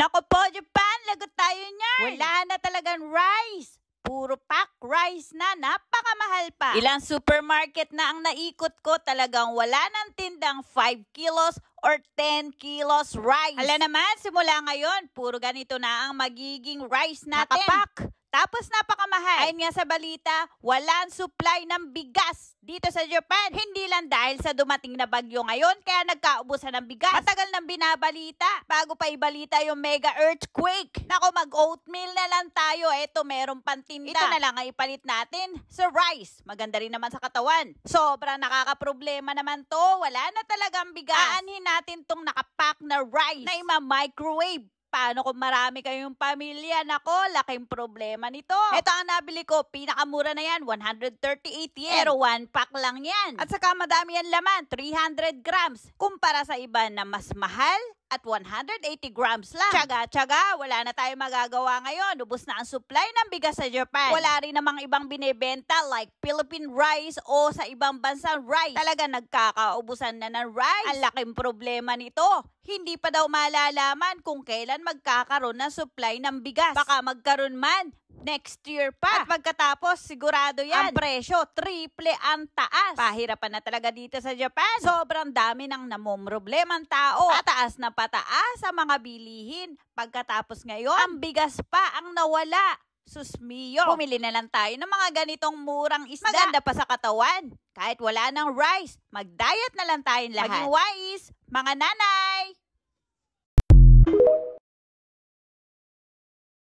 Nako po, Japan, lagot tayo niyan. Wala na talagang rice. Puro pack rice na, napakamahal pa. Ilang supermarket na ang naikot ko, talagang wala ng tindang 5 kilos or 10 kilos rice. Hala naman, simula ngayon, puro ganito na ang magiging rice natin. Nakapak tapos napakamahal. Ayon nga sa balita, wala ang supply ng bigas dito sa Japan. Hindi lang dahil sa dumating na bagyo ngayon, kaya nagkaubusan ng bigas. Matagal nang binabalita bago pa ibalita yung mega earthquake. Nako mag-oatmeal na lang tayo. Eto, meron pantinda. Ito na lang ang ipalit natin sa rice. Maganda rin naman sa katawan. Sobrang nakakaproblema naman to. Wala na talagang bigas. Aanhin natin tong nakapack na rice na ima-microwave Paano kung marami kayong pamilya? Nako, laking problema nito. Ito ang nabili ko. Pinakamura na yan. 138 yen. Pero one pack lang yan. At saka madami yan laman. 300 grams. Kumpara sa iba na mas mahal, at 180 grams lang. Tsaga, tsaga, wala na tayong magagawa ngayon. Ubus na ang supply ng bigas sa Japan. Wala rin namang ibang binebenta like Philippine rice o sa ibang bansang rice. Talaga nagkakaubusan na ng rice. Ang laking problema nito. Hindi pa daw malalaman kung kailan magkakaroon ng supply ng bigas. Baka magkaroon man next year pa. At pagkatapos, sigurado yan. Ang presyo, triple ang taas. Pahirapan na talaga dito sa Japan. Sobrang dami ng namumroblema ang tao. Pataas na pataas sa mga bilihin. Pagkatapos ngayon, ang bigas pa ang nawala. Susmiyo. Pumili na lang tayo ng mga ganitong murang isda. Maganda pa sa katawan. Kahit wala ng rice, mag-diet na lang tayong lahat. Maging wise, mga nanay!